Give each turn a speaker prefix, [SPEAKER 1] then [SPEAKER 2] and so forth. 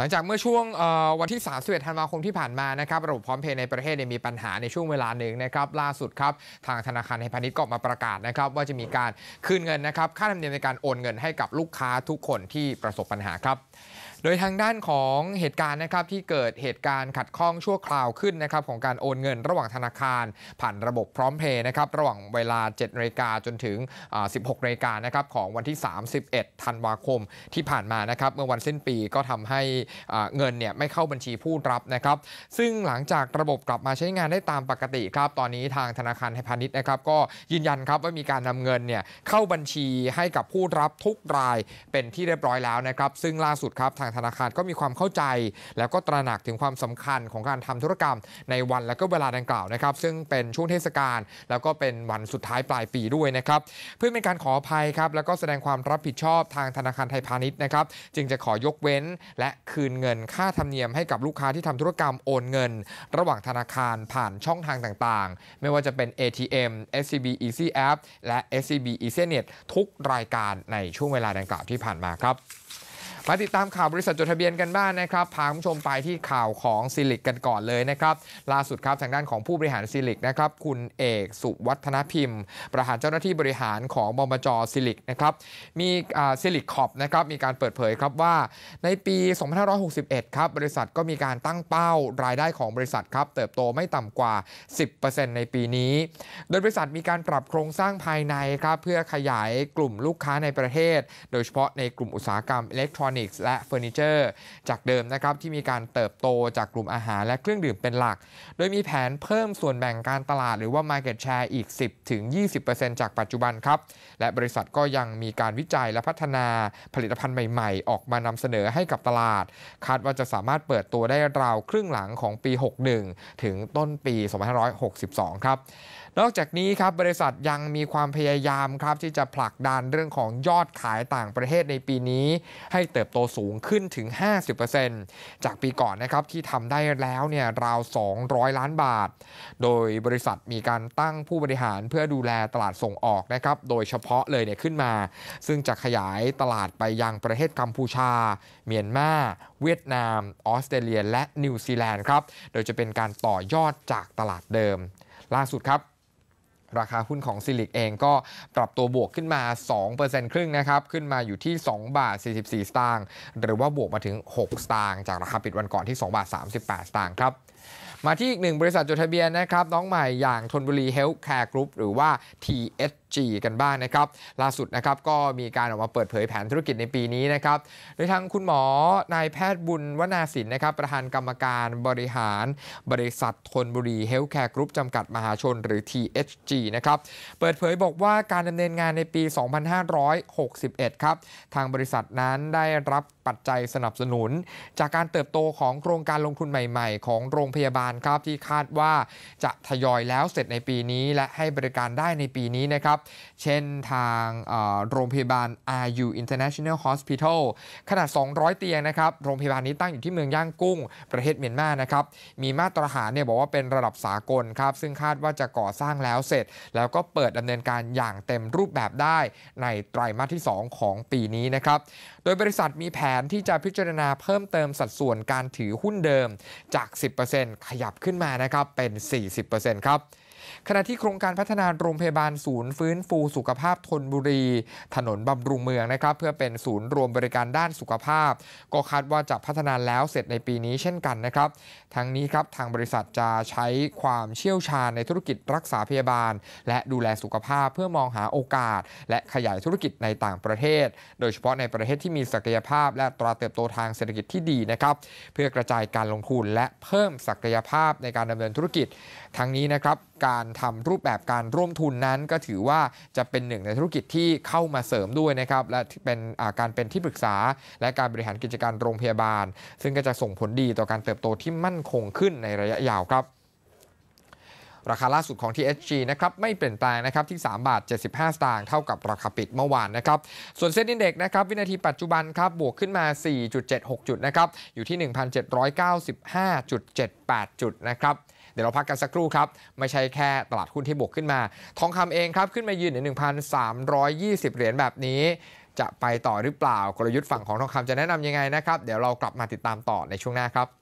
[SPEAKER 1] หลังจากเมื่อช่วงวันที่3สิงหาคมที่ผ่านมา นะครับ ระบบพร้อมเพย์ในประเทศมีปัญหาในช่วงเวลาหนึ่งนะครับ ล่าสุดครับ ทางธนาคารไทยพาณิชย์ก็มาประกาศนะครับ ว่าจะมีการคืนเงินนะครับ ค่าธรรมเนียมในการโอนเงินให้กับลูกค้าทุกคนที่ประสบปัญหาครับโดยทางด้านของเหตุการณ์นะครับที่เกิดเหตุการณ์ขัดข้องชั่วคราวขึ้นนะครับของการโอนเงิน ระหว่างธนาคาร ผ่านระบบพร้อมเพย์นะครับระหว่างเวลา7นาฬิกาจนถึง16นาฬิกานะครับของวันที่ 31ธันวาคม ที่ผ่านมานะครับเมื่อวันสิ้นปีก็ทำให้เงินเนี่ยไม่เข้าบัญชีผู้รับนะครับ ซึ่งหลังจากระบบกลับมาใช้งานได้ตามปกติครับ ตอนนี้ทางธนาคารไทยพาณิชย์นะครับ ก็ยืนยันครับว่ามีการนำเงินเนี่ยเข้าบัญชีให้กับผู้รับทุกรายเป็นที่เรียบร้อยแล้วนะครับซึ่งล่าสุดครับทางางธนาคารก็มีความเข้าใจแล้วก็ตระหนักถึงความสำคัญของการทำธุรกรรม ในวันและก็เวลาดังกล่าวนะครับซึ่งเป็นช่วงเทศกาล แล้วก็เป็นวันสุดท้ายปลายปีด้วยนะครับเพื่อเป็นการขออภัยครับแล้วก็แสดงความรับผิดชอบทางธนาคารไทยพาณิชย์นะครับจึงจะขอยกเว้นและคืนเงินค่าธรรมเนียมให้กับลูกค้าที่ทำธุรกรรมโอนเงิน ระหว่างธนาคารผ่านช่องทางต่างๆ ไม่ว่าจะเป็น ATM SCB Easy App และ SCB EasyNet ทุกรายการในช่วงเวลาดังกล่าวที่ผ่านมาครับมาติดตามข่าวบริษัทจดทะเบียนกันบ้างนนะครับ พาคุณผู้ชมไปที่ข่าวของซิลิกกันก่อนเลยนะครับล่าสุดครับทางด้านของผู้บริหารซิลิกนะครับคุณเอกสุวัฒนพิมพ์ ประธานเจ้าหน้าที่บริหารของบมจซิลิกนะครับมีซิลิกคอปนะครับมีการเปิดเผยครับว่า ในปี 2561 ครับบริษัทก็มีการตั้งเป้ารายได้ของบริษัทครับเติบโตไม่ต่ำกว่า 10%ในปีนี้ โดยบริษัทมีการปรับโครงสร้างภายในครับเพื่อขยายกลุ่มลูกค้าในประเทศโดยเฉพาะในกลุ่มอุตสาหกรรมอิเล็กทรอนิอนิกส์และเฟอร์นิเจอร์จากเดิมนะครับที่มีการเติบโตจากกลุ่มอาหารและเครื่องดื่มเป็นหลัก โดยมีแผนเพิ่มส่วนแบ่งการตลาดหรือว่า Market Share อีก 10-20%จากปัจจุบันครับ และบริษัทก็ยังมีการวิจัยและพัฒนาผลิตภัณฑ์ใหม่ๆ ออกมานำเสนอให้กับตลาด คาดว่าจะสามารถเปิดตัวได้ราวครึ่งหลังของปี 61 ถึงต้นปี2562ครับนอกจากนี้ครับบริษัทยังมีความพยายามครับที่จะผลักดันเรื่องของยอดขายต่างประเทศในปีนี้ ให้เติบโตสูงขึ้นถึง 50%จากปีก่อนนะครับที่ทำได้แล้วเนี่ยราว 200 ล้านบาท โดยบริษัทมีการตั้งผู้บริหารเพื่อดูแลตลาดส่งออกนะครับโดยเฉพาะเลยเนี่ยขึ้นมา ซึ่งจะขยายตลาดไปยังประเทศกัมพูชาเมียนมาเวียดนาม ออสเตรเลียและนิวซีแลนด์ครับโดยจะเป็นการต่อยอดจากตลาดเดิม ล่าสุดครับราคาหุ้นของซิลิกเองก็ปรับตัวบวกขึ้นมา 2%ครึ่งนะครับ ขึ้นมาอยู่ที่ 2 บาท 44 สตางค์ หรือว่าบวกมาถึง 6 สตางค์ จากราคาปิดวันก่อนที่ 2 บาท 38 สตางค์ครับ มาที่อีกหนึ่งบริษัทจดทะเบียนนะครับ น้องใหม่อย่างทนบุรีเฮลท์แคร์กรุ๊ปหรือว่า t h จีกันบ้างนะครับล่าสุดนะครับก็มีการออกมาเปิดเผยแผนธุรกิจในปีนี้นะครับโดยทางคุณหมอนายแพทย์บุญวนาสินนะครับ ประธานกรรมการบริหารบริษัททนบุรีเฮลท์แคร์กรุ๊ปจำกัดมหาชนหรือ THG นะครับเปิดเผยบอกว่าการดำเนินงานในปี 2561 ครับ ทางบริษัทนั้นได้รับปัจจัยสนับสนุน จากการเติบโตของโครงการลงทุนใหม่ๆ ของโรงพยาบาลครับที่คาดว่าจะทยอยแล้วเสร็จในปีนี้ และให้บริการได้ในปีนี้นะครับเช่นทางโรงพยาบาล RU International Hospital ขนาด 200 เตียงนะครับ โรงพยาบาลนี้ตั้งอยู่ที่เมืองย่างกุ้ง ประเทศเมียนมานะครับ มีมาตรฐานเนี่ยบอกว่าเป็นระดับสากลครับ ซึ่งคาดว่าจะก่อสร้างแล้วเสร็จ แล้วก็เปิดดำเนินการอย่างเต็มรูปแบบได้ในไตรมาสที่ 2 ของปีนี้นะครับ โดยบริษัทมีแผนที่จะพิจารณาเพิ่มเติมสัดส่วนการถือหุ้นเดิมจาก 10%ขยับขึ้นมานะครับเป็น 40%ครับขณะที่โครงการพัฒนาโรงพยาบาล ศูนย์ ฟื้นฟู สุขภาพ ทนบุรี ถนนบำรุงเมืองนะครับ เพื่อเป็นศูนย์รวมบริการด้านสุขภาพ ก็คาดว่าจะพัฒนาแล้วเสร็จในปีนี้เช่นกันนะครับ ทั้งนี้ครับทางบริษัทจะใช้ความเชี่ยวชาญในธุรกิจ รักษาพยาบาลและดูแลสุขภาพ เพื่อมองหาโอกาส และขยายธุรกิจในต่างประเทศ โดยเฉพาะในประเทศที่มีศักยภาพและตราเติบโตทางเศรษฐกิจที่ดีนะครับ เพื่อกระจายการลงทุนและเพิ่มศักยภาพในการดำเนินธุรกิจ ทั้งนี้นะครับการทำรูปแบบการร่วมทุนนั้นก็ถือว่าจะเป็นหนึ่งในธุรกิจที่เข้ามาเสริมด้วยนะครับ และเป็นการเป็นที่ปรึกษา และการบริหารกิจการโรงพยาบาล ซึ่งก็จะส่งผลดีต่อการเติบโตที่มั่นคงขึ้นในระยะยาวครับ ราคาล่าสุดของ THG นะครับไม่เปลี่ยนแปลงนะครับที่3บาท75สตางค์เท่ากับราคาปิดเมื่อวานนะครับ ส่วนเซ็นดินเด็กนะครับวินาทีปัจจุบันครับบวกขึ้นมา4.76จุดนะครับอยู่ที่1,795.78จุดนะครับดี๋ยวเราพักกันสักครู่ครับ ไม่ใช่แค่ตลาดหุ้นที่บวกขึ้นมา ทองคำเองครับขึ้นมายืนใน1,320 เหรียญแบบนี้ จะไปต่อหรือเปล่ากลยุทธ์ฝั่งของทองคำจะแนะนํำยังไงนะครับ เดี๋ยวเรากลับมาติดตามต่อในช่วงหน้าครับ